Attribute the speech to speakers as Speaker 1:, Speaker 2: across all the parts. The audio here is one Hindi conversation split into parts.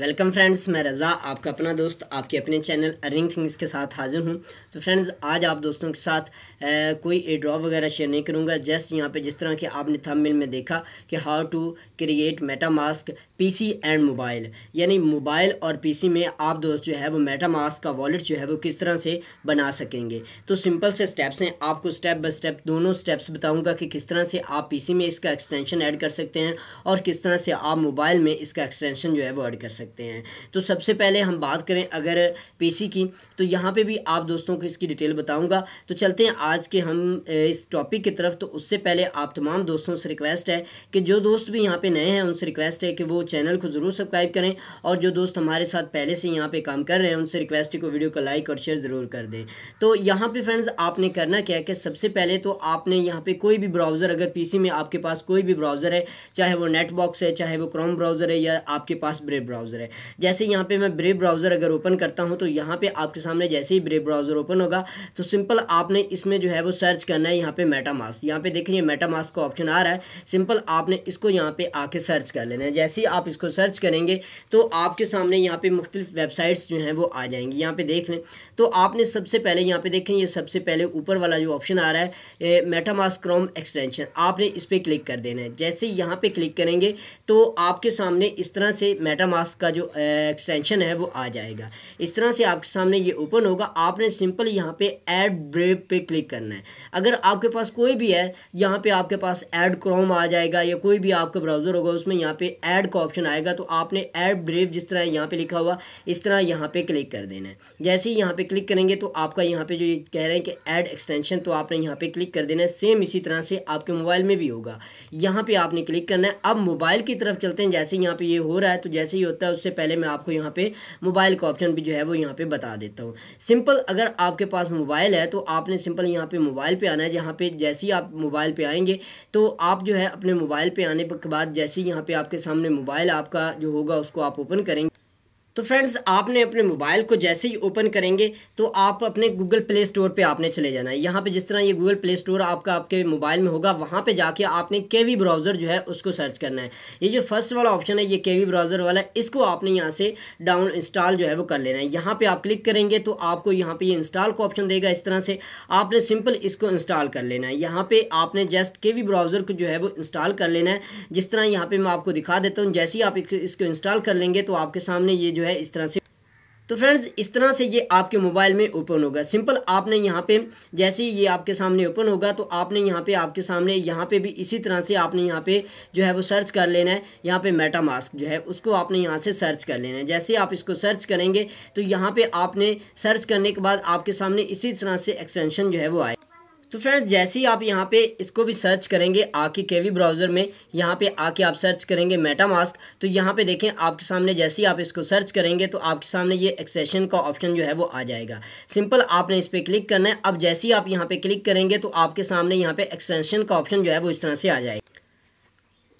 Speaker 1: वेलकम फ्रेंड्स मैं रज़ा आपका अपना दोस्त आपके अपने चैनल अर्निंग थिंग्स के साथ हाजिर हूँ तो फ्रेंड्स आज आप दोस्तों के साथ ए, कोई ए ड्रॉ वगैरह शेयर नहीं करूँगा जस्ट यहाँ पे जिस तरह के आपने थंबनेल में देखा कि how to create MetaMask PC and mobile यानी मोबाइल और पीसी में आप दोस्त जो है वो मेटा मास्क का वॉलेट जो है वो किस तरह से बना सकेंगे तो सिंपल से स्टेप्स हैं आपको स्टेप बाय स्टेप दोनों स्टेप्स बताऊंगा कि किस तरह से आप पीसी में इसका एक्सटेंशन ऐड कर सकते हैं और किस तरह से आप मोबाइल में इसका एक्सटेंशन जो है वो ऐड कर सकते हैं तो सबसे पहले हम बात करें अगर पी की तो यहाँ पर भी आप दोस्तों को इसकी डिटेल बताऊँगा तो चलते हैं आज के हम इस टॉपिक की तरफ तो उससे पहले आप तमाम दोस्तों से रिक्वेस्ट है कि जो दोस्त भी यहाँ पर नए हैं उनसे रिक्वेस्ट है कि वो चैनल को ज़रूर सब्सक्राइब करें और जो दोस्त हमारे साथ पहले से यहाँ पे काम कर रहे हैं उनसे रिक्वेस्ट है को वीडियो को लाइक और शेयर ज़रूर कर दें तो यहाँ पे फ्रेंड्स आपने करना क्या है कि सबसे पहले तो आपने यहाँ पे कोई भी ब्राउज़र अगर पीसी में आपके पास कोई भी ब्राउज़र है चाहे वो नेटबॉक्स है चाहे वो क्रोम ब्राउज़र है या आपके पास ब्रेव ब्राउज़र है जैसे यहाँ पर मैं ब्रेव ब्राउज़र अगर ओपन करता हूँ तो यहाँ पर आपके सामने जैसे ही ब्रेव ब्राउज़र ओपन होगा तो सिंपल आपने इसमें जो है वो सर्च करना है यहाँ पर मेटा मास्क यहाँ पर देखिए मास्क का ऑप्शन आ रहा है सिंपल आपने इसको यहाँ पर आके सर्च कर लेना है जैसे ही आप इसको सर्च करेंगे तो आपके सामने यहाँ पे मुख्तलिफ वेबसाइट्स जो हैं वो आ जाएंगी यहाँ पे देख लें तो आपने सबसे पहले यहाँ पे देखें ये सबसे पहले ऊपर वाला जो ऑप्शन आ रहा है मेटामास क्रोम एक्सटेंशन आपने इस पर क्लिक कर देना है जैसे यहाँ पे क्लिक करेंगे तो आपके सामने इस तरह से मेटामास का जो एक्सटेंशन है वो आ जाएगा इस तरह से आपके सामने ये ओपन होगा आपने सिंपल यहाँ पे एड ब्रेव पे क्लिक करना है अगर आपके पास कोई भी है यहाँ पे आपके पास एड क्रोम आ जाएगा या कोई भी आपका ब्राउज़र होगा उसमें यहाँ पे ऐड का ऑप्शन आएगा तो आपने एड ब्रेव जिस तरह यहाँ पे लिखा हुआ इस तरह यहाँ पे क्लिक कर देना है जैसे ही यहाँ पे पे क्लिक करेंगे तो आपका यहाँ पे जो कह रहे हैं कि ऐड एक्सटेंशन तो आपने यहाँ पे क्लिक कर देना है सेम इसी तरह से आपके मोबाइल में भी होगा यहाँ पे आपने क्लिक करना है अब मोबाइल की तरफ चलते हैं जैसे यहाँ पे ये हो रहा है तो जैसे ही होता है उससे पहले मैं आपको यहाँ पे मोबाइल का ऑप्शन भी जो है वो यहाँ पे बता देता हूँ सिंपल अगर आपके पास मोबाइल है तो आपने सिंपल यहाँ पे मोबाइल पे आना है जहाँ पे जैसे ही आप मोबाइल पे आएंगे तो आप जो है अपने मोबाइल पे आने के बाद जैसे ही यहाँ पे आपके सामने मोबाइल आपका जो होगा उसको आप ओपन करेंगे तो फ्रेंड्स आपने अपने मोबाइल को जैसे ही ओपन करेंगे तो आप अपने गूगल प्ले स्टोर पे आपने चले जाना है यहाँ पे जिस तरह ये गूगल प्ले स्टोर आपका आपके मोबाइल में होगा वहाँ पे जाके आपने केवी ब्राउज़र जो है उसको सर्च करना है ये जो फर्स्ट वाला ऑप्शन है ये केवी ब्राउज़र वाला इसको आपने यहाँ से डाउन इंस्टॉल जो है वो कर लेना है यहाँ पर आप क्लिक करेंगे तो आपको यहाँ पर ये इंस्टॉल का ऑप्शन देगा इस तरह से आपने सिंपल इसको इंस्टॉल कर लेना है यहाँ पर आपने जस्ट वी ब्राउज़र को जो है वो इंस्टॉल कर लेना है जिस तरह यहाँ पर मैं आपको दिखा देता हूँ जैसे ही आप इसको इंस्टॉल कर लेंगे तो आपके सामने ये जो है इस तरह से तो फ्रेंड्स इस तरह से ये आपके मोबाइल में ओपन होगा सिंपल आपने यहाँ पे जैसे ही ये आपके सामने ओपन होगा तो आपने यहाँ पे आपके सामने यहाँ पे भी इसी तरह से आपने यहाँ पे जो है वो सर्च कर लेना है यहाँ पे मेटा मास्क जो है उसको आपने यहाँ से सर्च कर लेना है जैसे आप इसको सर्च करेंगे तो यहाँ पर आपने सर्च करने के बाद आपके सामने इसी तरह से एक्सटेंशन जो है वो आए तो फ्रेंड्स जैसे ही आप यहाँ पे इसको भी सर्च करेंगे आके केवी ब्राउज़र में यहाँ पे आके आप सर्च करेंगे मेटा मास्क तो यहाँ पे देखें आपके सामने जैसे ही आप इसको सर्च करेंगे तो आपके सामने ये एक्सेशन का ऑप्शन जो है वो आ जाएगा सिंपल आपने इस पर क्लिक करना है अब जैसे ही आप यहाँ पर क्लिक करेंगे तो आपके सामने यहाँ पर एक्सटेंशन का ऑप्शन जो है वो इस तरह से आ जाएगा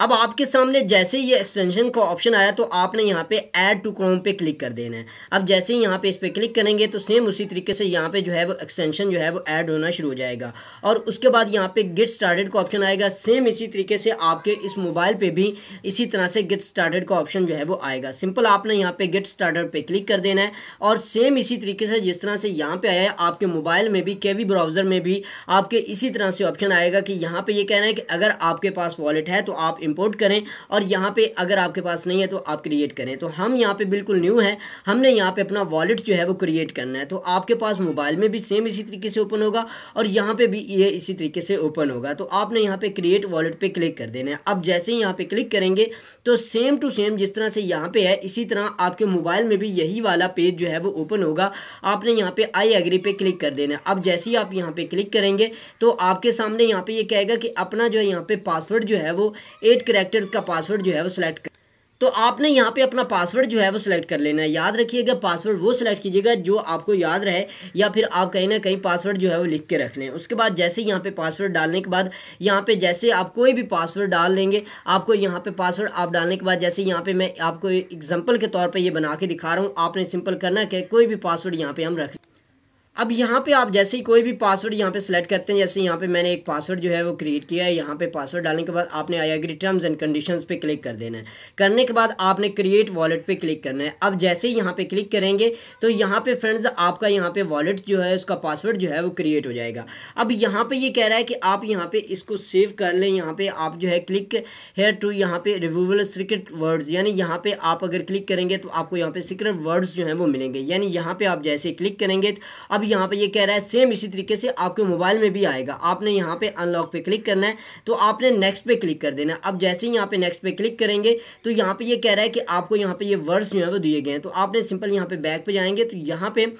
Speaker 1: अब आपके सामने जैसे ही ये एक्सटेंशन का ऑप्शन आया तो आपने यहाँ पे ऐड टू क्रोम पे क्लिक कर देना है अब जैसे ही यहाँ पे इस पर क्लिक करेंगे तो सेम उसी तरीके से यहाँ पे जो है वो एक्सटेंशन जो है वो ऐड होना शुरू हो जाएगा और उसके बाद यहाँ पे गिट स्टार्टेड का ऑप्शन आएगा सेम इसी तरीके से आपके इस मोबाइल पर भी इसी तरह से गिट स्टार्टेड का ऑप्शन जो है वो आएगा सिंपल आपने यहाँ पे गिट स्टार्टेड पर क्लिक कर देना है और सेम इसी तरीके से जिस तरह से यहाँ पर आया है आपके मोबाइल में भी केवी ब्राउज़र में भी आपके इसी तरह से ऑप्शन आएगा कि यहाँ पर ये कहना है कि अगर आपके पास वॉलेट है तो आप इंपोर्ट करें और यहाँ पे अगर आपके पास नहीं है तो आप क्रिएट करें तो हम यहाँ पे बिल्कुल न्यू है हमने यहाँ पे अपना वॉलेट जो है वो क्रिएट करना है तो आपके पास मोबाइल में भी सेम इसी तरीके से ओपन होगा और यहाँ पे भी ये इसी तरीके से ओपन होगा तो आपने यहाँ पे क्रिएट वॉलेट पे क्लिक कर देना है अब जैसे ही यहाँ पे क्लिक करेंगे तो सेम टू सेम जिस तरह से यहाँ पे है इसी तरह आपके मोबाइल में भी यही वाला पेज जो है वो ओपन होगा आपने यहाँ पे आई एग्री पे क्लिक कर देना है अब जैसे ही आप यहाँ पे क्लिक करेंगे तो आपके सामने यहाँ पे ये यह कहेगा कि अपना जो है यहाँ पे पासवर्ड जो है वो ए एट करेक्टर का पासवर्ड जो है वो सिलेक्ट कर तो आपने यहाँ पे अपना पासवर्ड जो है वो सिलेक्ट कर लेना है याद रखिएगा पासवर्ड वो सिलेक्ट कीजिएगा जो आपको याद रहे या फिर आप कहीं ना कहीं पासवर्ड जो है वो लिख के रख लें उसके बाद जैसे यहाँ पे पासवर्ड डालने के बाद यहाँ पे जैसे आप कोई भी पासवर्ड डाल देंगे आपको यहाँ पे पासवर्ड आप डालने के बाद जैसे यहाँ पर मैं आपको एग्जाम्पल के तौर पर ये बना के दिखा रहा हूँ आपने सिंपल करना है कोई भी पासवर्ड यहाँ पर हम रखें अब यहाँ पे आप जैसे ही कोई भी पासवर्ड यहाँ पे सेलेक्ट करते हैं जैसे यहाँ पे मैंने एक पासवर्ड जो है वो क्रिएट किया है यहाँ पे पासवर्ड डालने के बाद आपने I agree terms and conditions पे क्लिक कर देना है करने के बाद आपने क्रिएट वॉलेट पे क्लिक करना है अब जैसे ही यहाँ पे क्लिक करेंगे तो यहाँ पे फ्रेंड्स आपका यहाँ पे वॉलेट जो है उसका पासवर्ड जो है वो क्रिएट हो जाएगा अब यहाँ पर ये कह रहा है कि आप यहाँ पर इसको सेव कर लें यहाँ पर आप जो है क्लिक हेयर टू यहाँ पे रिव्यूवल सीक्रेट वर्ड्स यानी यहाँ पर आप अगर क्लिक करेंगे तो आपको यहाँ पर सीक्रेट वर्ड्स जो है वो मिलेंगे यानी यहाँ पर आप जैसे क्लिक करेंगे अब यहाँ पे ये कह रहा है सेम इसी तरीके से आपके मोबाइल में भी आएगा आपने यहाँ पे अनलॉक पे क्लिक करना है तो आपने नेक्स्ट पे क्लिक कर देना अब जैसे ही यहाँ पे नेक्स्ट पे क्लिक करेंगे तो यहाँ पे ये कह रहा है कि आपको यहाँ पे ये वर्ड्स जो है वो दिए गए हैं तो आपने सिंपल यहाँ पे बैक पे जाएंगे तो यहाँ पे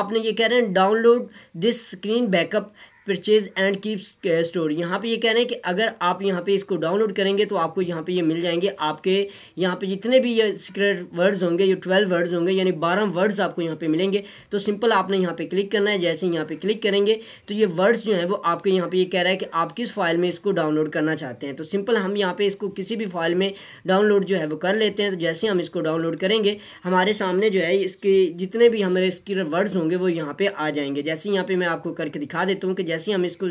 Speaker 1: आपने ये कह रहे हैं download this screen backup purchase and keep store यहाँ पे ये यह कह रहे हैं कि अगर आप यहाँ पे इसको डाउनलोड करेंगे तो आपको यहाँ पे ये यह मिल जाएंगे आपके यहाँ पे जितने भी ये सीक्रेट वर्ड्स होंगे ये ट्वेल्व वर्ड्स होंगे यानी बारह वर्ड्स आपको यहाँ पे मिलेंगे तो सिंपल आपने यहाँ पे क्लिक करना है जैसे यहाँ पे क्लिक करेंगे तो ये वर्ड्स जो है वो आपके यहाँ पर ये यह कह रहा है कि आप किस फाइल में इसको डाउनलोड करना चाहते हैं तो सिंपल हम यहाँ पर इसको किसी भी फाइल में डाउनलोड जो है वो कर लेते हैं तो जैसे हम इसको डाउनलोड करेंगे हमारे सामने जो है इसके जितने भी हमारे इसके वर्ड्स होंगे वो यहाँ पर आ जाएंगे जैसे यहाँ पर मैं आपको करके दिखा देता हूँ कि जैसे ही हम इसको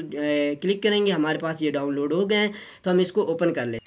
Speaker 1: क्लिक करेंगे हमारे पास ये डाउनलोड हो गए हैं तो हम इसको ओपन कर लें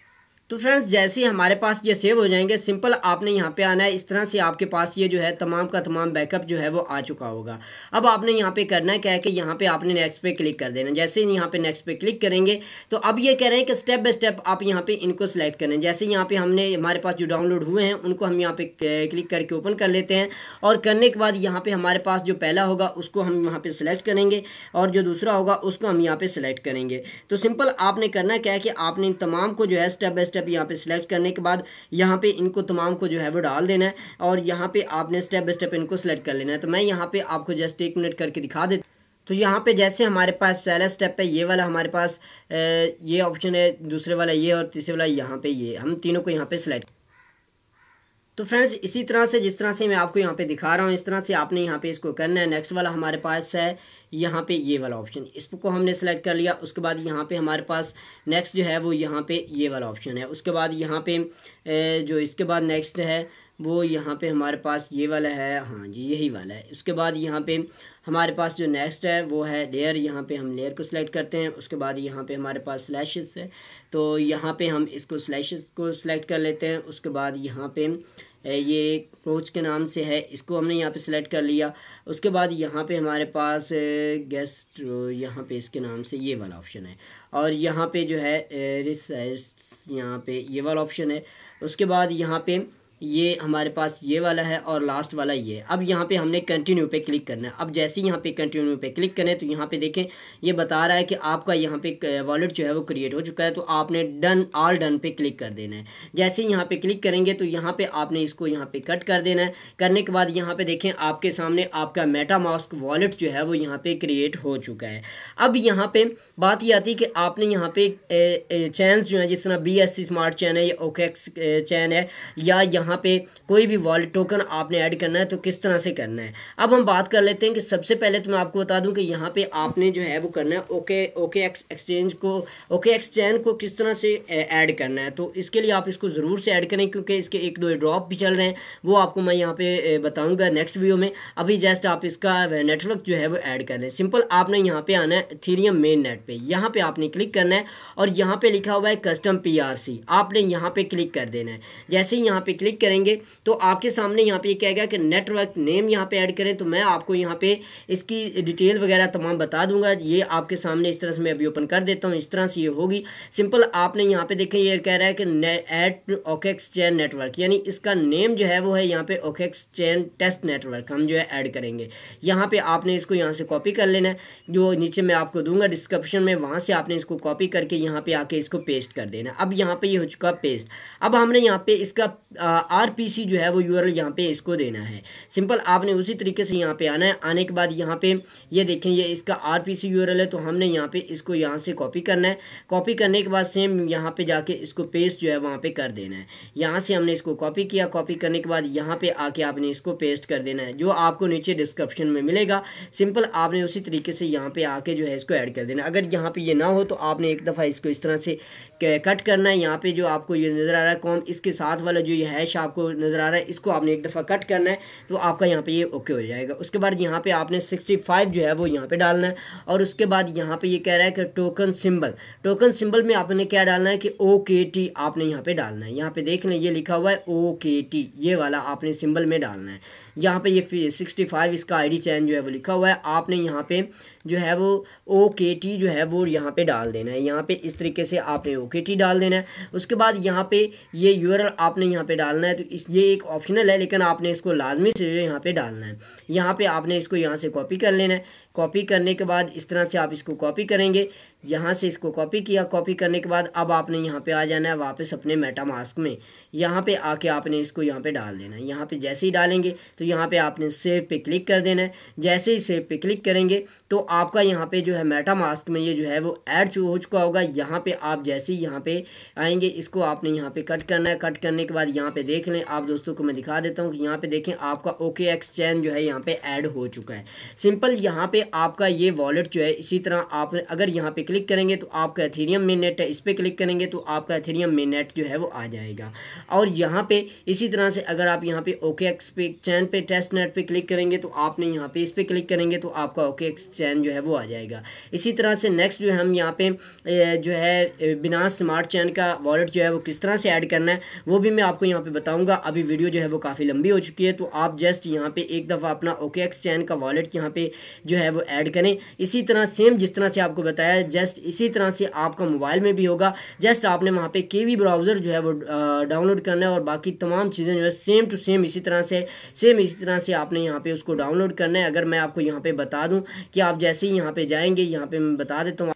Speaker 1: तो फ्रेंड्स जैसे ही हमारे पास ये सेव हो जाएंगे सिंपल आपने यहाँ पे आना है इस तरह से आपके पास ये जो है तमाम का तमाम बैकअप जो है वो आ चुका होगा अब आपने यहाँ पे करना क्या है कि यहाँ पे आपने नेक्स्ट पे क्लिक कर देना जैसे ही यहाँ पे नेक्स्ट पे क्लिक करेंगे तो अब ये कह रहे हैं कि स्टेप बाय स्टेप आप यहाँ पर इनको सेलेक्ट करें जैसे यहाँ पर हमने हमारे पास जो डाउनलोड हुए हैं उनको हम यहाँ पर क्लिक करके ओपन कर लेते हैं और करने के बाद यहाँ पर हमारे पास जो पहला होगा उसको हम यहाँ पर सिलेक्ट करेंगे और जो दूसरा होगा उसको हम यहाँ पर सिलेक्ट करेंगे तो सिंपल आपने करना क्या है कि आपने इन तमाम को जो है स्टेप बाय स्टेप यहाँ पे सिलेक्ट करने के बाद यहाँ पे इनको तमाम को जो है वो डाल देना है और यहाँ पे आपने स्टेप बाई स्टेप इनको सिलेक्ट कर लेना है तो मैं यहाँ पे आपको जस्ट एक मिनट करके दिखा देता तो यहाँ पे जैसे हमारे पास पहला स्टेप है ये वाला हमारे पास ये ऑप्शन है दूसरे वाला ये और तीसरे वाला यहाँ पे ये हम तीनों को यहाँ पे सिलेक्ट तो फ्रेंड्स इसी तरह से जिस तरह से मैं आपको यहाँ पे दिखा रहा हूँ इस तरह से आपने यहाँ पे इसको करना है नेक्स्ट वाला हमारे पास है यहाँ पे ये वाला ऑप्शन इसको हमने सेलेक्ट कर लिया उसके बाद यहाँ पे हमारे पास नेक्स्ट जो है वो यहाँ पे ये वाला ऑप्शन है उसके बाद यहाँ पे जो इसके बाद नेक्स्ट है वो यहाँ पे हमारे पास ये वाला है हाँ जी यही वाला है उसके बाद यहाँ पे हमारे पास जो नेक्स्ट है वो है लेयर यहाँ पे हम लेयर को सिलेक्ट करते हैं उसके बाद यहाँ पे हमारे पास स्लैशेस है तो यहाँ पे हम इसको स्लैशेस को सिलेक्ट कर लेते हैं उसके बाद यहाँ पे ये क्रोच के नाम से है इसको हमने यहाँ पे सिलेक्ट कर लिया उसके बाद यहाँ पे हमारे पास गेस्ट यहाँ पे इसके नाम से ये वाला ऑप्शन है और यहाँ पे जो है रिस यहाँ पे ये वाला ऑप्शन है उसके बाद यहाँ पे ये हमारे पास ये वाला है और लास्ट वाला ये अब यहाँ पे हमने कंटिन्यू पे क्लिक करना है अब जैसे ही यहाँ पे कंटिन्यू पे क्लिक करें तो यहाँ पे देखें ये बता रहा है कि आपका यहाँ पे वॉलेट जो है वो क्रिएट हो चुका है तो आपने डन ऑल डन पे क्लिक कर देना है जैसे ही यहाँ पे क्लिक करेंगे तो यहाँ पर आपने इसको यहाँ पर कट कर देना है करने के बाद यहाँ पे देखें आपके सामने आपका मेटा मास्क वॉलेट जो है वो यहाँ पर क्रिएट हो चुका है अब यहाँ पर बात यह आती है कि आपने यहाँ पे चैन जो है जिस तरह बी स्मार्ट चैन है या ओके चैन है या यहाँ यहाँ पे कोई भी वॉलेट टोकन आपने ऐड करना है तो किस तरह से करना है अब हम बात कर लेते हैं कि सबसे पहले तो मैं आपको बता दूं कि यहाँ पे आपने जो है वो करना है ओके ओके एक्स एक्सचेंज को ओके एक्सचेंज को किस तरह से ऐड करना है तो इसके लिए आप इसको ज़रूर से ऐड करें क्योंकि इसके एक दो ड्रॉप भी चल रहे हैं वो आपको मैं यहाँ पर बताऊँगा नेक्स्ट वीडियो में अभी जस्ट आप इसका नेटवर्क जो है वो ऐड कर लें सिंपल आपने यहाँ पर आना है थीरियम मेन नेट पर यहाँ पर आपने क्लिक करना है और यहाँ पर लिखा हुआ है कस्टम पी आपने यहाँ पर क्लिक कर देना है जैसे ही यहाँ पर क्लिक क्लिक करेंगे तो आपके सामने यहाँ पे कहेगा कि नेटवर्क नेम यहाँ पे ऐड करें तो मैं आपको यहाँ पे इसकी डिटेल वगैरह तमाम बता दूंगा ये आपके सामने इस तरह से मैं अभी ओपन कर देता हूँ इस तरह से ये होगी सिंपल आपने यहाँ पे देखें ये कह रहा है कि एट ओकेक्स चैन नेटवर्क यानी इसका नेम जो है वो है यहाँ पे ओकेक्स चैन टेस्ट नेटवर्क हम जो है ऐड करेंगे यहाँ पे आपने इसको यहाँ से कॉपी कर लेना है जो नीचे मैं आपको दूंगा डिस्क्रिप्शन में वहाँ से आपने इसको कॉपी करके यहाँ पे आके इसको पेस्ट कर देना अब यहाँ पे ये हो चुका पेस्ट अब हमने यहाँ पे इसका आर पी सी जो है वो यू आर एल यहाँ पर इसको देना है सिंपल आपने उसी तरीके से यहाँ पर आना है आने के बाद यहाँ पर ये देखें ये इसका R P C U R L है तो हमने यहाँ पर इसको यहाँ से कॉपी करना है कॉपी करने के बाद सेम यहाँ पर जाके इसको पेस्ट जो है वहाँ पर कर देना है यहाँ से हमने इसको कॉपी किया कॉपी करने के बाद यहाँ पर आके आपने इसको पेस्ट कर देना है जो आपको नीचे डिस्क्रिप्शन में मिलेगा सिंपल आपने उसी तरीके से यहाँ पर आके जो है इसको ऐड कर देना अगर यहाँ पे ये ना हो तो आपने एक दफ़ा इसको इस तरह से कट करना है यहाँ पे जो आपको ये नज़र आ रहा है कॉम इसके साथ वाला जो ये हैश आपको नज़र आ रहा है इसको आपने एक दफ़ा कट करना है तो आपका यहाँ पे ये ओके हो जाएगा उसके बाद यहाँ पे आपने 65 जो है वो यहाँ पे डालना है और उसके बाद यहाँ पे ये कह रहा है कि टोकन सिंबल टोकन सिंबल में आपने क्या डालना है कि ओ के टी आपने यहाँ पर डालना है यहाँ पर देख लें ये लिखा हुआ है ओ के टी ये वाला आपने सिम्बल में डालना है यहाँ पे ये सिक्सटी फाइव इसका आईडी चैन जो है वो लिखा हुआ है आपने यहाँ पे जो है वो ओ के टी जो है वो यहाँ पे डाल देना है यहाँ पे इस तरीके से आपने ओ के टी डाल देना है उसके बाद यहाँ पे ये यू आर एल आपने यहाँ पे डालना है तो इस ये एक ऑप्शनल है लेकिन आपने इसको लाजमी से जो यहाँ पे डालना है यहाँ पे आपने इसको यहाँ से कॉपी कर लेना है कॉपी करने के बाद इस तरह से आप इसको कॉपी करेंगे यहाँ से इसको कॉपी किया कॉपी करने के बाद अब आपने यहाँ पे आ जाना है वापस अपने मेटामास्क में यहाँ पे आके आपने इसको यहाँ पे डाल देना है यहाँ पे जैसे ही डालेंगे तो यहाँ पे आपने सेव पे क्लिक कर देना है जैसे ही सेव पे क्लिक करेंगे तो आपका यहाँ पे जो है मेटा मास्क में ये जो है वो ऐड हो चुका होगा यहाँ पे आप जैसे ही यहाँ पे आएंगे इसको आपने यहाँ पे कट करना है कट करने के बाद यहाँ पे देख लें आप दोस्तों को मैं दिखा देता हूँ कि यहाँ पे देखें आपका ओके एक्सचेंज जो है यहाँ पे ऐड हो चुका है सिंपल यहाँ पे आपका ये वॉलेट जो है इसी तरह आप अगर यहाँ पे क्लिक करेंगे तो आपका एथीरियम मेन नेट है इस पर क्लिक करेंगे तो आपका एथीरियम मेन नेट जो है वो आ जाएगा और यहाँ पे इसी तरह से अगर आप यहाँ पे ओके एक्स पे चैन पे टेस्ट नेट पे क्लिक करेंगे तो आपने यहाँ पे इस पर क्लिक करेंगे तो आपका ओके एक्स चैन जो है वो आ जाएगा इसी तरह से नेक्स्ट जो है हम यहाँ पे जो है बिना स्मार्ट चैन का वॉलेट जो है वो किस तरह से ऐड करना है वो भी मैं आपको यहाँ पर बताऊँगा अभी वीडियो जो है वो काफ़ी लंबी हो चुकी है तो आप जस्ट यहाँ पे एक दफ़ा अपना ओके एक्स चैन का वॉलेट यहाँ पर जो है वो ऐड करें इसी तरह सेम जिस तरह से आपको बताया जस्ट इसी तरह से आपका मोबाइल में भी होगा जस्ट आपने वहाँ के वी ब्राउज़र जो है वो डाउन डाउनलोड करना है और बाकी तमाम चीज़ें जो है सेम टू सेम इसी तरह से सेम इसी तरह से आपने यहाँ पे उसको डाउनलोड करना है अगर मैं आपको यहाँ पे बता दूँ कि आप जैसे ही यहाँ पे जाएंगे यहाँ पे मैं बता देता हूँ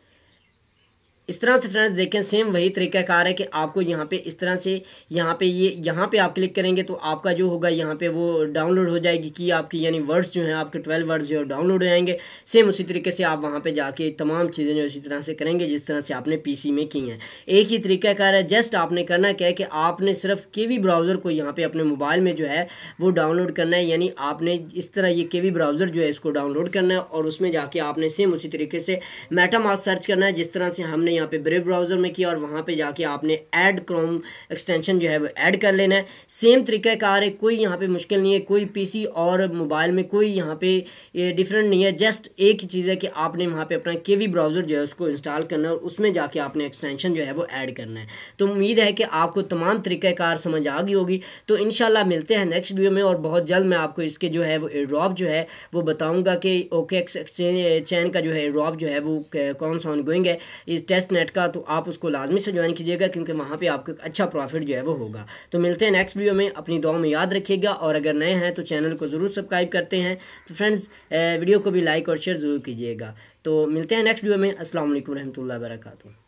Speaker 1: इस तरह से फ्रेंड्स देखें सेम वही कार है कि आपको यहाँ पे इस तरह से यहाँ पे ये यह, यहाँ पे आप क्लिक करेंगे तो आपका जो होगा यहाँ पे वो डाउनलोड हो जाएगी कि आपकी यानी वर्ड्स जो हैं आपके ट्वेल्व वर्ड्स जो है डाउनलोड हो जाएंगे सेम उसी तरीके से आप वहाँ पर जाके तमाम चीज़ें जो इसी तरह से करेंगे जिस तरह से आपने पी में की हैं एक ही तरीका कार है जस्ट आपने करना क्या है कि आपने सिर्फ के ब्राउज़र को यहाँ पर अपने मोबाइल में जो है वो डाउनलोड करना है यानी आपने इस तरह ये के ब्राउज़र जो है इसको डाउनलोड करना है और उसमें जाके आपने सेम उसी तरीके से मेटामास सर्च करना है जिस तरह से हमने यहाँ पे ब्रेव ब्राउज़र में किया और वहाँ पे जाके आपने ऐड क्रोम एक्सटेंशन जो है वो ऐड कर लेना है सेम तरीका तरीक़ाकार है कोई यहाँ पे मुश्किल नहीं है कोई पीसी और मोबाइल में कोई यहाँ पे ये डिफरेंट नहीं है जस्ट एक ही चीज़ है कि आपने वहाँ पर अपना के ब्राउज़र जो है उसको इंस्टॉल करना है और उसमें जाके आपने एक्सटेंशन जो है वो ऐड करना है तो उम्मीद है कि आपको तमाम तरीक़ाकार समझ आ गई होगी तो इन मिलते हैं नेक्स्ट वीडियो में और बहुत जल्द मैं आपको इसके जो है वो ड्रॉप जो है वो बताऊँगा कि ओके एक्सचेंज चैन का जो है ड्रॉप जो है वो कौन सा ऑन गोइंग है इस टेस्ट नेट का तो आप उसको लाजमी से ज्वाइन कीजिएगा क्योंकि वहाँ पर आपको अच्छा प्रॉफिट जो है वो होगा तो मिलते हैं नेक्स्ट वीडियो में अपनी दुआ में याद रखिएगा और अगर नए हैं तो चैनल को ज़रूर सब्सक्राइब करते हैं तो फ्रेंड्स वीडियो को भी लाइक और शेयर ज़रूर कीजिएगा तो मिलते हैं नेक्स्ट वीडियो में असल वरहमल वर्का